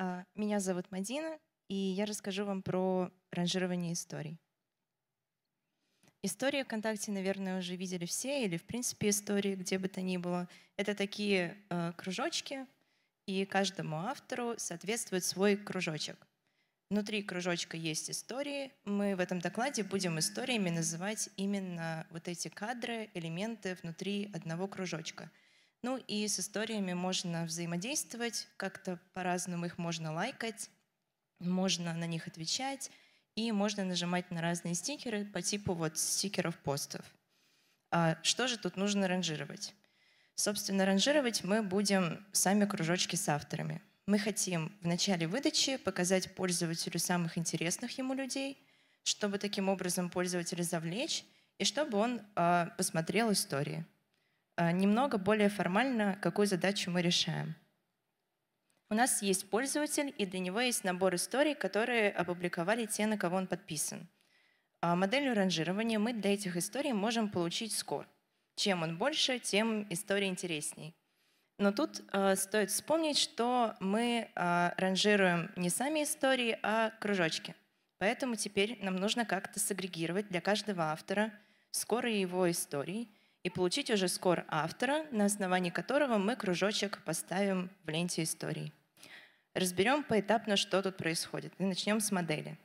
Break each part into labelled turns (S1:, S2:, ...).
S1: А, Меня зовут Мадина, и я расскажу вам про ранжирование историй. Истории ВКонтакте, наверное, уже видели все, или, в принципе, истории, где бы то ни было. Это такие э, кружочки, и каждому автору соответствует свой кружочек. Внутри кружочка есть истории. Мы в этом докладе будем историями называть именно вот эти кадры, элементы внутри одного кружочка — ну и с историями можно взаимодействовать, как-то по-разному их можно лайкать, можно на них отвечать, и можно нажимать на разные стикеры по типу вот стикеров постов. А что же тут нужно ранжировать? Собственно, ранжировать мы будем сами кружочки с авторами. Мы хотим в начале выдачи показать пользователю самых интересных ему людей, чтобы таким образом пользователя завлечь и чтобы он э, посмотрел истории. А, немного более формально, какую задачу мы решаем. У нас есть пользователь, и для него есть набор историй, которые опубликовали те, на кого он подписан. А моделью ранжирования мы для этих историй можем получить скор. Чем он больше, тем история интересней. Но тут э, стоит вспомнить, что мы э, ранжируем не сами истории, а кружочки. Поэтому теперь нам нужно как-то сагрегировать для каждого автора скорые его истории – и получить уже скор автора, на основании которого мы кружочек поставим в ленте истории. Разберем поэтапно, что тут происходит, и начнем с модели.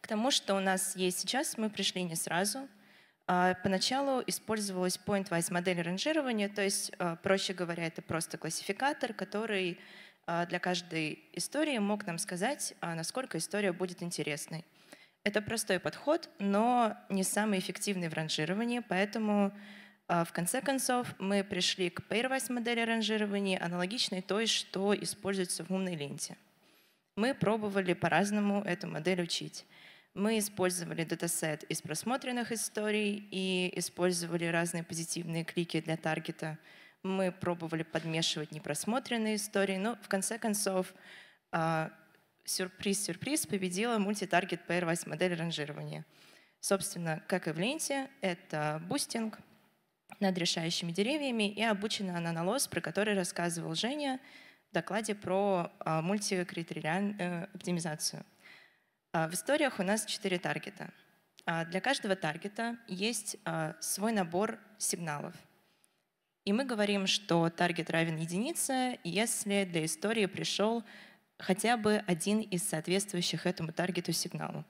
S1: К тому, что у нас есть сейчас, мы пришли не сразу. А, поначалу использовалась point-wise модель ранжирования, то есть, а, проще говоря, это просто классификатор, который а, для каждой истории мог нам сказать, насколько история будет интересной. Это простой подход, но не самый эффективный в ранжировании, поэтому а, в конце концов мы пришли к Pairwise модели ранжирования, аналогичной той, что используется в умной ленте. Мы пробовали по-разному эту модель учить. Мы использовали датасет из просмотренных историй и использовали разные позитивные клики для таргета. Мы пробовали подмешивать непросмотренные истории, но в конце концов а, сюрприз-сюрприз, победила мультитаргет PR8 модель ранжирования. Собственно, как и в ленте, это бустинг над решающими деревьями, и обучена она на лос, про который рассказывал Женя в докладе про а, мультикритериальную э, оптимизацию. А, в историях у нас четыре таргета. А, для каждого таргета есть свой набор сигналов. И мы говорим, что таргет равен единице, если для истории пришел хотя бы один из соответствующих этому таргету сигналу.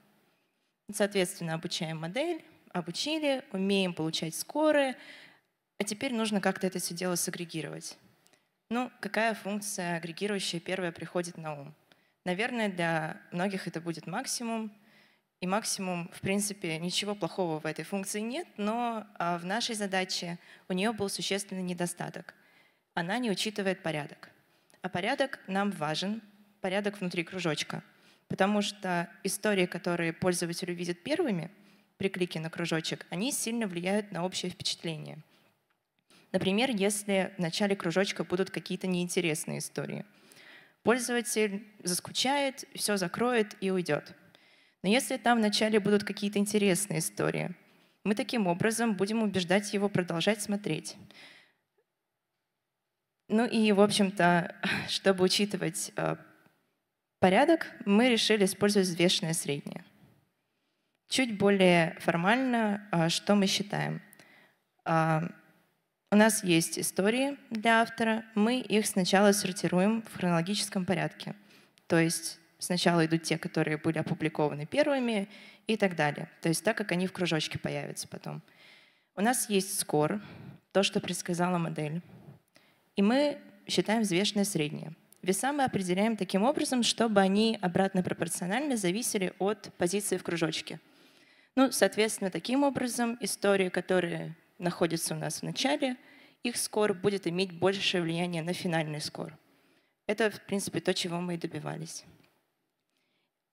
S1: Соответственно, обучаем модель, обучили, умеем получать скорые, а теперь нужно как-то это все дело сагрегировать. Ну, какая функция агрегирующая первая приходит на ум? Наверное, для многих это будет максимум. И максимум, в принципе, ничего плохого в этой функции нет, но а, в нашей задаче у нее был существенный недостаток. Она не учитывает порядок. А порядок нам важен, порядок внутри кружочка. Потому что истории, которые пользователи видят первыми при клике на кружочек, они сильно влияют на общее впечатление. Например, если в начале кружочка будут какие-то неинтересные истории. Пользователь заскучает, все закроет и уйдет. Но если там вначале будут какие-то интересные истории, мы таким образом будем убеждать его продолжать смотреть. Ну и, в общем-то, чтобы учитывать э, порядок, мы решили использовать взвешенное среднее. Чуть более формально, а, что мы считаем. А, у нас есть истории для автора, мы их сначала сортируем в хронологическом порядке. То есть сначала идут те, которые были опубликованы первыми и так далее. То есть так, как они в кружочке появятся потом. У нас есть скор, то, что предсказала модель. И мы считаем взвешенное среднее. Веса мы определяем таким образом, чтобы они обратно пропорционально зависели от позиции в кружочке. Ну, соответственно, таким образом история, которая находится у нас в начале, их скор будет иметь большее влияние на финальный скор. Это, в принципе, то, чего мы и добивались.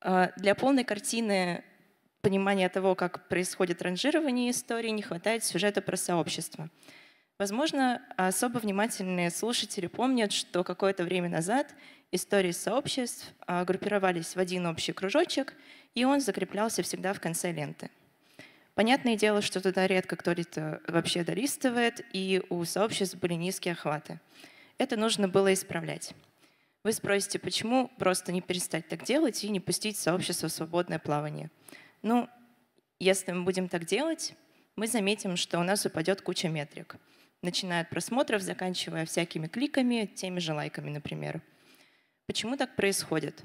S1: А, для полной картины понимания того, как происходит ранжирование истории, не хватает сюжета про сообщество. Возможно, особо внимательные слушатели помнят, что какое-то время назад истории сообществ а, группировались в один общий кружочек, и он закреплялся всегда в конце ленты. Понятное дело, что туда редко кто-то вообще долистывает, и у сообществ были низкие охваты. Это нужно было исправлять. Вы спросите, почему просто не перестать так делать и не пустить сообщество в свободное плавание? Ну, если мы будем так делать, мы заметим, что у нас упадет куча метрик — начиная от просмотров, заканчивая всякими кликами, теми же лайками, например. Почему так происходит?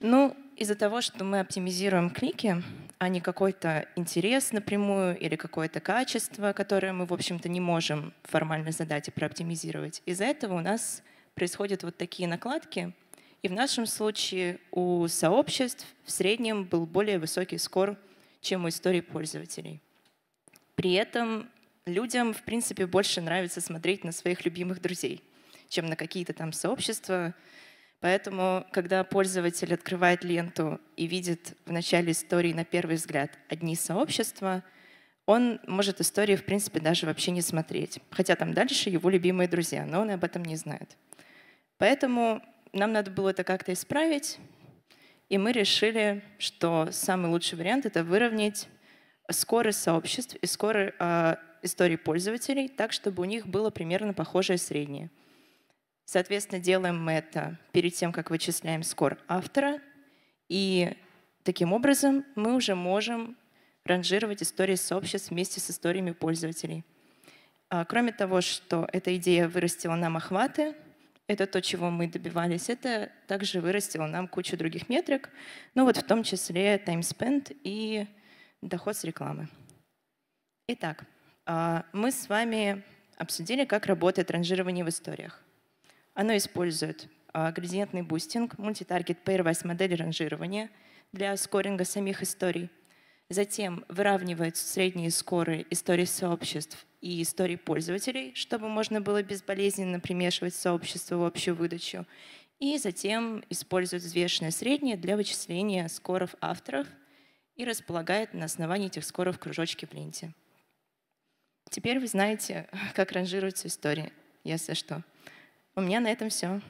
S1: Ну, из-за того, что мы оптимизируем клики, а не какой-то интерес напрямую или какое-то качество, которое мы, в общем-то, не можем формально задать и прооптимизировать. Из-за этого у нас происходят вот такие накладки. И в нашем случае у сообществ в среднем был более высокий скор, чем у истории пользователей. При этом людям, в принципе, больше нравится смотреть на своих любимых друзей, чем на какие-то там сообщества. Поэтому, когда пользователь открывает ленту и видит в начале истории на первый взгляд одни сообщества, он может историю в принципе, даже вообще не смотреть. Хотя там дальше его любимые друзья, но он об этом не знает. Поэтому нам надо было это как-то исправить, и мы решили, что самый лучший вариант — это выровнять скорость сообществ и скорость а, истории пользователей так, чтобы у них было примерно похожее среднее. Соответственно, делаем мы это перед тем, как вычисляем скор автора, и таким образом мы уже можем ранжировать истории сообществ вместе с историями пользователей. А, кроме того, что эта идея вырастила нам охваты, это то, чего мы добивались, это также вырастило нам кучу других метрик, ну вот в том числе time spent и доход с рекламы. Итак, а, мы с вами обсудили, как работает ранжирование в историях. Оно использует а, градиентный бустинг, мультитаргет pairwise модель ранжирования для скоринга самих историй. Затем выравнивает средние скоры историй сообществ и историй пользователей, чтобы можно было безболезненно примешивать сообщество в общую выдачу. И затем использует взвешенное среднее для вычисления скоров авторов и располагает на основании этих скоров кружочки в ленте. Теперь вы знаете, как ранжируются истории, если что. У меня на этом все.